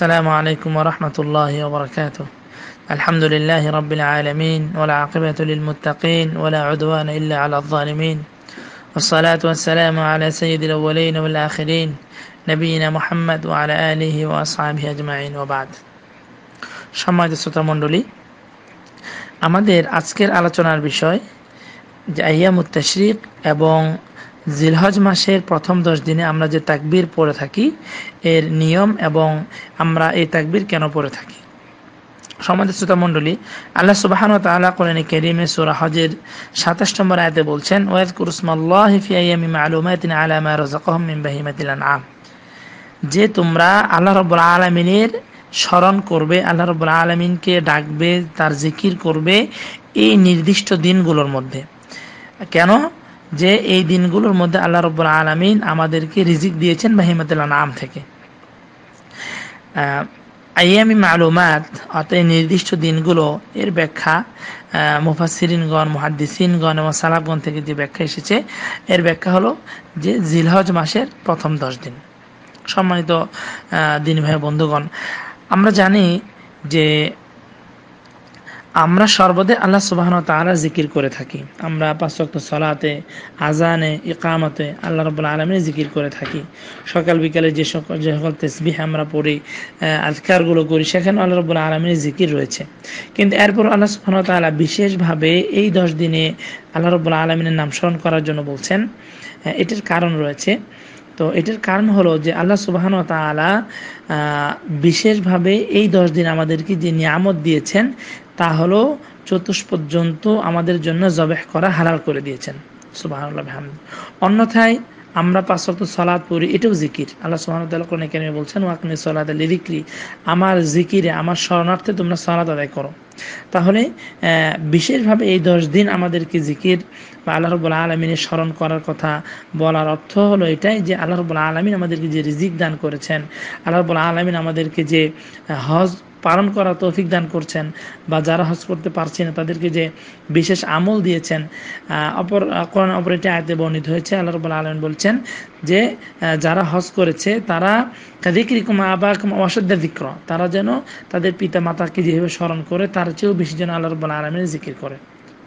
السلام عليكم ورحمة الله وبركاته الحمد لله رب العالمين والعاقبة للمتقين ولا عدوان إلا على الظالمين والصلاة والسلام على سيد الأولين والآخرين نبينا محمد وعلى آله وأصحابه أجمعين وبعد সম্মানিত শ্রোতা মণ্ডলী আমাদের আজকের আলোচনার বিষয় যে আইয়ামুত তশরিক এবং জিলহজ মাসের প্রথম দশ দিনে আমরা যে তাকবির পড়ে থাকি এর নিয়ম এবং আমরা এই তাকবির কেন পড়ে থাকি সমাজের শ্রোতা মণ্ডলী আল্লাহ সুবাহন তালা কোরআনী কেরিমে সুরা হজের সাতাশ নম্বর আয়তে বলছেন ওয়েদ কুরুসমাল্লাহ ফিয়াইয়ামি আলামা রাজাকহম বাহিমাতিলান আম যে তোমরা আল্লাহ রব্বুল আলমিনের স্মরণ করবে আল্লাহ রব্বুল আলমিনকে ডাকবে তার জিকির করবে এই নির্দিষ্ট দিনগুলোর মধ্যে কেন যে এই দিনগুলোর মধ্যে আল্লাহ রব আলমিন আমাদেরকে রিজিক দিয়েছেন বাহিমাতুল্লাহ নাম থেকে আইয়ামি মালুমাত অর্থাৎ এই নির্দিষ্ট দিনগুলো এর ব্যাখ্যা মুফাসিরিনগণ মুহাদ্দিসিনগণ এবং সালাবগণ থেকে যে ব্যাখ্যা এসেছে এর ব্যাখ্যা হলো যে জিলহজ মাসের প্রথম দশ দিন সম্মানিত দিন ভাই বন্ধুগণ আমরা জানি যে আমরা সর্বদা আল্লাহ সুবাহন তালা জিকির করে থাকি আমরা পাঁচক্ত সলাতে আজানে ইকামতে আল্লাহ রব আলমে জিকির করে থাকি সকাল বিকালে যে সকল যে সকল তেসবিহ আমরা পড়ি আজকারগুলো করি সেখানে আল্লাহ রবুল্লা আলমিনের জিকির রয়েছে কিন্তু এরপর আল্লাহ সুবাহন তালা বিশেষভাবে এই দশ দিনে আল্লাহ রবুল্লা আলমিনের নাম স্মরণ করার জন্য বলছেন এটির কারণ রয়েছে তো এটার কারণ হলো যে আল্লাহ সুবাহন তালা বিশেষভাবে এই দশ দিন আমাদেরকে যে নিয়ামত দিয়েছেন তা হলো চতুষ পর্যন্ত আমাদের জন্য জবেহ করা হালাল করে দিয়েছেন সুবাহ অন্যথায় আমরা পাঁচ ওয়াক্ত সলাদ পড়ি এটাও জিকির আল্লাহ সুহানুদ্দাল বলছেন ওয়াকমি সলাদ আলী রিক্রি আমার জিকিরে আমার শরণার্থে তোমরা সলাদ আদায় করো তাহলে বিশেষভাবে এই দশ দিন আমাদেরকে জিকির বা আল্লাহ রবুল্লা আলমিনের স্মরণ করার কথা বলার অর্থ হলো এটাই যে আল্লাহ রবুল্লা আলমিন আমাদেরকে যে রিজিক দান করেছেন আল্লাহ রবুল্লা আলমিন আমাদেরকে যে হজ পালন করা তৌফিক দান করছেন বা যারা হজ করতে পারছে না তাদেরকে যে বিশেষ আমল দিয়েছেন অপর কোরআন অপর আয়তে বর্ণিত হয়েছে আল্লাহ রবুল্লা আলম বলছেন যে যারা হজ করেছে তারা দিকরিকুম আবাকুম অসাধ্যা দিক্র তারা যেন তাদের পিতা মাতাকে যেভাবে স্মরণ করে তার চেয়েও বেশি যেন আল্লাহ রবুল্লা আলমের জিকির করে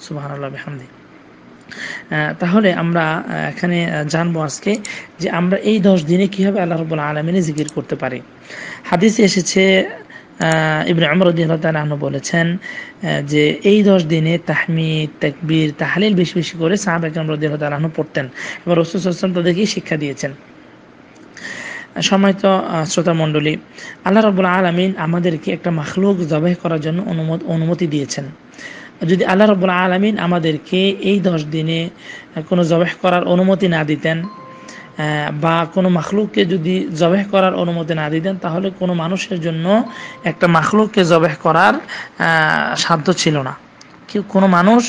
সুবাহ আল্লাহ হামদি তাহলে আমরা এখানে জানবো আজকে যে আমরা এই দশ দিনে কীভাবে আল্লাহ রবুল্লা আলমিনে জিকির করতে পারি হাদিসে এসেছে ইবনে আমর আনহু বলেছেন যে এই দশ দিনে তাহমিদ তাকবীর তাহলিল বেশি বেশি করে সাহাব একরম রদিয়াল্লাহ পড়তেন এবং রসুল সাল্লাম তাদেরকেই শিক্ষা দিয়েছেন সময় তো শ্রোতা মণ্ডলী আল্লাহ রবুল আলমিন আমাদেরকে একটা মাখলুক জবাই করার জন্য অনুমতি দিয়েছেন যদি আল্লাহ রবুল আলমিন আমাদেরকে এই দশ দিনে কোনো জবাহ করার অনুমতি না দিতেন বা কোনো মাখলুককে যদি জবেহ করার অনুমতি না দিতেন তাহলে কোনো মানুষের জন্য একটা মাখলুককে জবেহ করার সাধ্য ছিল না কেউ কোনো মানুষ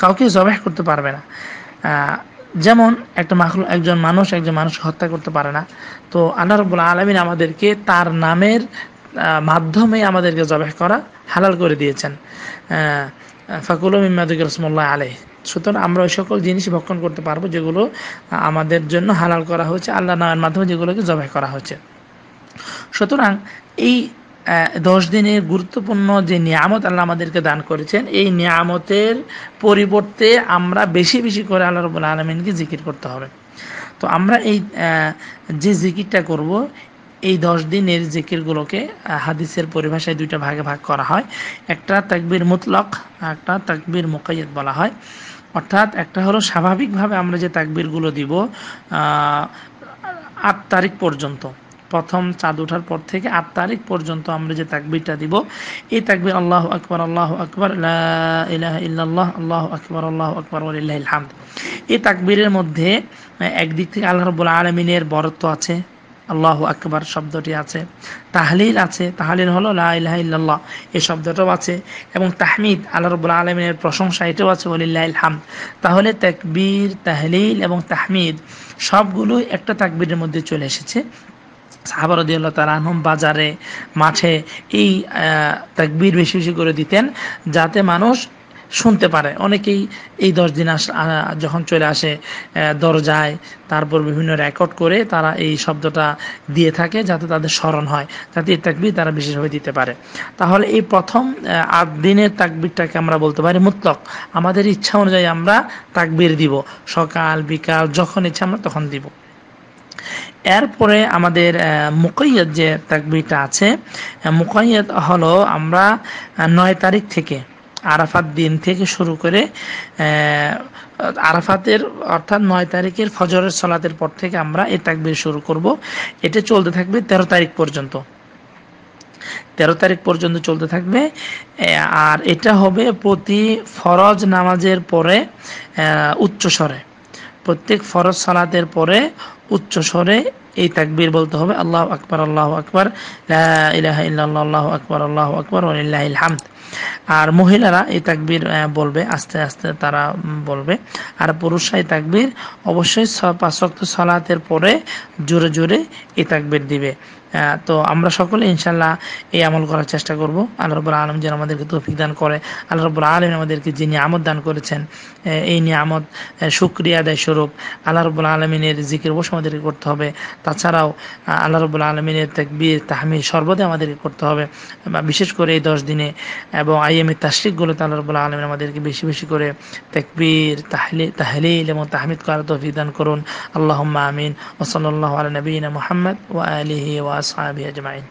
কাউকে জবেহ করতে পারবে না যেমন একটা মাখলুক একজন মানুষ একজন মানুষকে হত্যা করতে পারে না তো আল্লাহ রবুল্লা আলমিন আমাদেরকে তার নামের মাধ্যমে আমাদেরকে জবেহ করা হালাল করে দিয়েছেন ফাকুল মিম্মাদুক আলাই সুতরাং আমরা ওই সকল জিনিস ভক্ষণ করতে পারবো যেগুলো আমাদের জন্য হালাল করা হয়েছে আল্লাহ নামের মাধ্যমে যেগুলোকে জবাই করা হয়েছে সুতরাং এই দশ দিনের গুরুত্বপূর্ণ যে নিয়ামত আল্লাহ আমাদেরকে দান করেছেন এই নিয়ামতের পরিবর্তে আমরা বেশি বেশি করে আল্লাহ রবুল্লা আলমিনকে জিকির করতে হবে তো আমরা এই যে জিকিরটা করব এই দশ দিনের জিকিরগুলোকে হাদিসের পরিভাষায় দুইটা ভাগে ভাগ করা হয় একটা তাকবির মুতলক একটা তাকবির মোকাইয়ত বলা হয় অর্থাৎ একটা হলো স্বাভাবিকভাবে আমরা যে তাকবিরগুলো দিব আট তারিখ পর্যন্ত প্রথম চাঁদ ওঠার পর থেকে আট তারিখ পর্যন্ত আমরা যে তাকবিরটা দিব এই তাকবির আল্লাহ আকবর আল্লাহ আকবর ইলাহ ইল্লাল্লাহ আল্লাহ আকবর আল্লাহ আকবর আলিল্লাহ হামদ এই তাকবীরের মধ্যে একদিক থেকে আল্লাহ রবুল আলমিনের বরত্ব আছে আল্লাহ আকবার শব্দটি আছে তাহলিল আছে তাহলিল হলো লাহ ইল্লাল্লাহ এই শব্দটাও আছে এবং তাহমিদ আল্লাহ রবুল্লা আলমিনের প্রশংসা এটাও আছে ওলিল্লাহ হাম তাহলে তাকবীর তাহলিল এবং তাহমিদ সবগুলো একটা তাকবীরের মধ্যে চলে এসেছে সাহাবারদিয়াল্লাহ তার আনহম বাজারে মাঠে এই তাকবীর বেশি বেশি করে দিতেন যাতে মানুষ শুনতে পারে অনেকেই এই দশ দিন আস যখন চলে আসে দরজায় তারপর বিভিন্ন রেকর্ড করে তারা এই শব্দটা দিয়ে থাকে যাতে তাদের স্মরণ হয় যাতে এই তাকবির তারা বিশেষভাবে দিতে পারে তাহলে এই প্রথম আট দিনের তাকবিরটাকে আমরা বলতে পারি মুতলক আমাদের ইচ্ছা অনুযায়ী আমরা তাকবির দিব সকাল বিকাল যখন ইচ্ছা আমরা তখন দিব এরপরে আমাদের মুকৈয়ত যে তাকবিরটা আছে মুকৈয়ত হলো আমরা নয় তারিখ থেকে আরাফাত দিন থেকে শুরু করে আরাফাতের অর্থাৎ নয় তারিখের ফজরের সলাতের পর থেকে আমরা এ তাকবির শুরু করব এটা চলতে থাকবে ১৩ তারিখ পর্যন্ত তেরো তারিখ পর্যন্ত চলতে থাকবে আর এটা হবে প্রতি ফরজ নামাজের পরে উচ্চ স্বরে প্রত্যেক ফরজ সালাতের পরে উচ্চ স্বরে এই তাকবীর বলতে হবে আল্লাহ আকবর আল্লাহ আকবর আল্লাহ আকবর আল্লাহ আকবর হামদ আর মহিলারা এই তাকবীর বলবে আস্তে আস্তে তারা বলবে আর পুরুষরা এই তাকবীর অবশ্যই পাঁচ ওয়াক্ত পরে জোরে জোরে এই তাকবীর দিবে হ্যাঁ, তো আমরা সকলে ইনশাল্লাহ এই আমল করার চেষ্টা করব আল্লাহ রবুল আলম যেন আমাদেরকে তৌফিক দান করে আল্লাহ রবুল আলম আমাদেরকে যে নিয়ামত দান করেছেন এই নিয়ামত সুক্রিয়া দেয় স্বরূপ আল্লাহ রবুল আলমিনের জিকির বসে আমাদেরকে করতে হবে তাছাড়াও আল্লাহ রবুল আলমিনের তাকবির তাহমির সর্বদাই আমাদেরকে করতে হবে বা বিশেষ করে এই দশ দিনে এবং আইএমের তাসরিকগুলোতে আল্লাহ রবুল আলমিন আমাদেরকে বেশি বেশি করে তাকবির তাহলি তাহলিল এবং তাহমিদ করার তৌফিক দান করুন আল্লাহ আমিন ওসল্লাহ আল নবীন মোহাম্মদ ওয়া আলিহি ওয়া وأصحابه أجمعين